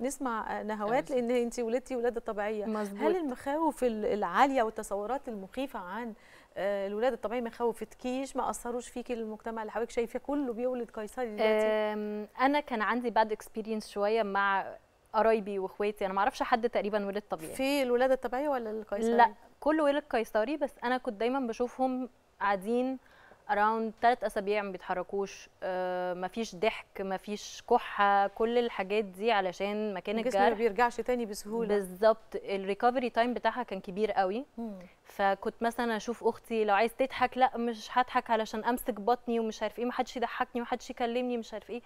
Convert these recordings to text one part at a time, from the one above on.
نسمع نهوات أيوة. لان انت ولدتي ولاده طبيعيه مزبوط. هل المخاوف العاليه والتصورات المخيفه عن آه، الولاده الطبيعيه ما خوفتكيش ما اثروش فيكي المجتمع اللي حواليك شايفه كله بيولد قيصري دلوقتي انا كان عندي باد اكسبيرينس شويه مع قرايبي واخواتي انا ما اعرفش حد تقريبا ولد طبيعي في الولاده الطبيعيه ولا القيصري لا كله ولد قيصري بس انا كنت دايما بشوفهم قاعدين اراوند ثلاث اسابيع ما بيتحركوش آه، ما مفيش ضحك مفيش كحه كل الحاجات دي علشان مكان الجرح الجسم ما بيرجعش تاني بسهوله بالظبط الريكفري تايم بتاعها كان كبير قوي مم. فكنت مثلا اشوف اختي لو عايز تضحك لا مش هضحك علشان امسك بطني ومش عارف ايه محدش يضحكني حدش يكلمني مش عارف ايه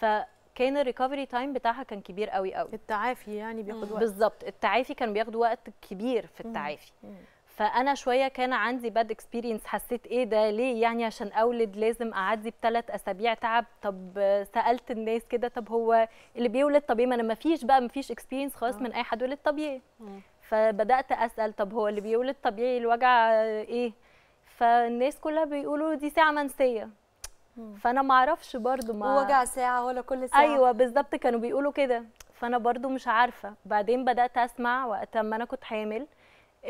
فكان الريكفري تايم بتاعها كان كبير قوي قوي التعافي يعني بياخد وقت بالظبط التعافي كان بياخد وقت كبير في التعافي مم. مم. فانا شويه كان عندي باد اكسبيرينس حسيت ايه ده ليه يعني عشان اولد لازم اعدي بثلاث اسابيع تعب طب سالت الناس كده طب هو اللي بيولد طبيعي ما انا ما فيش بقى ما فيش اكسبيرينس خالص من آه. اي حد ولد طبيعي فبدات اسال طب هو اللي بيولد طبيعي الوجع ايه فالناس كلها بيقولوا دي ساعه منسيه فانا ما اعرفش برده ما وجع ساعه ولا كل ساعه ايوه بالظبط كانوا بيقولوا كده فانا برده مش عارفه بعدين بدات اسمع وقت ما انا كنت حامل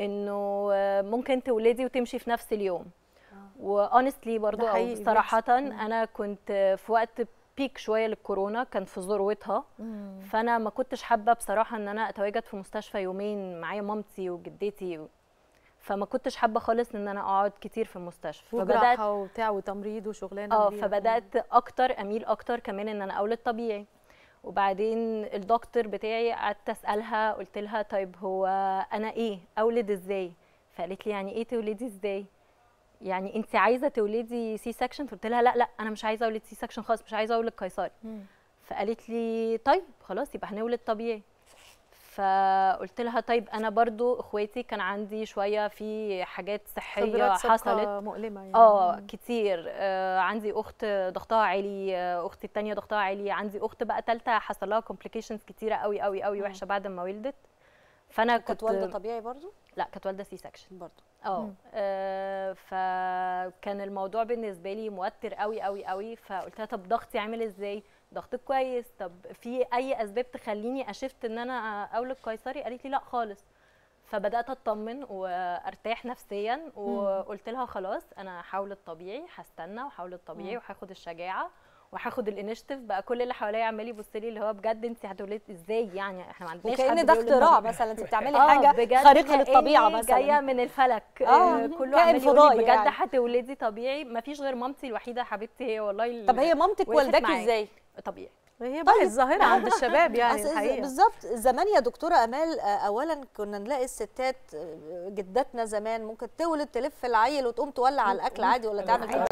انه ممكن تولدي وتمشي في نفس اليوم آه. وانستلي برضو او صراحه انا كنت في وقت بيك شويه للكورونا كان في ذروتها فانا ما كنتش حابه بصراحه ان انا اتواجد في مستشفى يومين معايا مامتي وجدتي و... فما كنتش حابه خالص ان انا اقعد كتير في المستشفى فبدات وبتاع وتمريض وشغلانه اه فبدات اكتر اميل اكتر كمان ان انا اولد طبيعي وبعدين الدكتور بتاعي قعدت اسالها قلت لها طيب هو انا ايه اولد ازاي فقالت لي يعني ايه تولدي ازاي يعني انت عايزه تولدي سي سكشن فقلت لها لا لا انا مش عايزه اولد سي سكشن خالص مش عايزه اولد قيصري فقالت لي طيب خلاص يبقى هنولد طبيعي فقلت لها طيب انا برضو اخواتي كان عندي شويه في حاجات صحيه حصلت مؤلمه يعني. اه كتير آه عندي اخت ضغطها عالي آه اختي الثانيه ضغطها عالي عندي اخت بقى ثالثه حصل لها كومبليكيشنز كتيره قوي قوي قوي وحشه بعد ما ولدت فانا كنت, كنت ولد طبيعي برضو لا كانت والده سي سكشن برضه اه فكان الموضوع بالنسبه لي موتر قوي قوي قوي فقلت لها طب ضغطي عامل ازاي ضغطك كويس طب في اي اسباب تخليني اشفت ان انا اولد قيصري قالت لي لا خالص فبدات اطمن وارتاح نفسيا وقلت لها خلاص انا هحاول الطبيعي هستنى وهحاول الطبيعي وهاخد الشجاعه وهاخد الانيشيتيف بقى كل اللي حواليا عمال يبص لي اللي هو بجد انت هتولدي ازاي يعني احنا ما عندناش وكان ده اختراع مثلا انت بتعملي اه، حاجه خارقه للطبيعه يعني، مثلا جايه من الفلك آه إيه، كله عمال بجد يعني. هتولدي طبيعي ما فيش غير مامتي الوحيده حبيبتي هي والله طب هي مامتك والدتك ازاي طبيعي هي بقى طيب. الظاهره عند الشباب يعني الحقيقه بالظبط زمان يا دكتوره امال آه، اولا كنا نلاقي الستات آه، جداتنا زمان ممكن تولد تلف العيل وتقوم تولع على الاكل عادي ولا تعمل إيه؟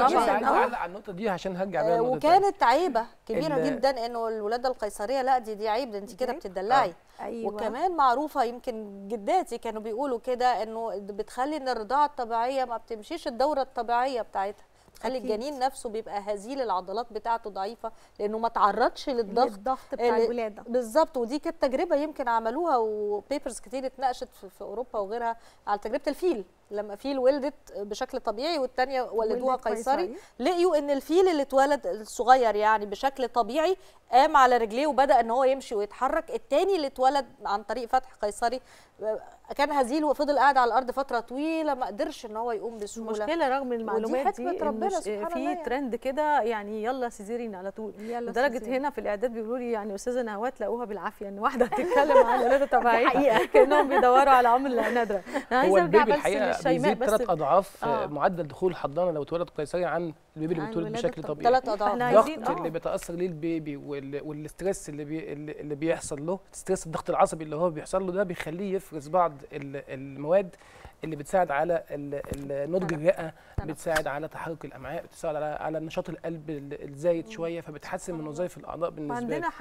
على النقطه دي عشان هرجع بيها آه، وكانت عيبه كبيره جدا انه الولاده القيصريه لا دي دي عيب انت كده بتدلعي أيوة. وكمان معروفه يمكن جداتي كانوا بيقولوا كده انه بتخلي ان الرضاعه الطبيعيه ما بتمشيش الدوره الطبيعيه بتاعتها تخلي الجنين نفسه بيبقى هزيل العضلات بتاعته ضعيفه لانه ما تعرضش للضغط الضغط بتاع الولاده بالظبط ودي كانت تجربه يمكن عملوها وبيبرز كتير اتناقشت في, في اوروبا وغيرها على تجربه الفيل لما فيل ولدت بشكل طبيعي والثانيه ولدوها قيصري لقيوا ان الفيل اللي اتولد الصغير يعني بشكل طبيعي قام على رجليه وبدا ان هو يمشي ويتحرك الثاني اللي اتولد عن طريق فتح قيصري كان هزيل وفضل قاعد على الارض فتره طويله ما قدرش ان هو يقوم بسهوله مشكله رغم المعلومات دي, ربنا في يعني. ترند كده يعني يلا سيزيرين على طول لدرجه هنا في الاعداد بيقولوا لي يعني استاذه نهوات لاقوها بالعافيه ان واحده بتتكلم عن ولاده طبيعيه كانهم بيدوروا على عمله نادره انا عايزه ارجع بس شيماء بس ثلاث اضعاف آه. معدل دخول الحضانه لو اتولد قيصري عن البيبي اللي بيتولد بشكل طبيعي ثلاث اضعاف الضغط آه. اللي بيتاثر ليه البيبي والستريس اللي بي اللي بيحصل له ستريس الضغط العصبي اللي هو بيحصل له ده بيخليه يفرز بعض المواد اللي بتساعد على نضج الرئه بتساعد على تحرك الامعاء بتساعد على على نشاط القلب الزايد شويه فبتحسن من وظائف الاعضاء بالنسبه لك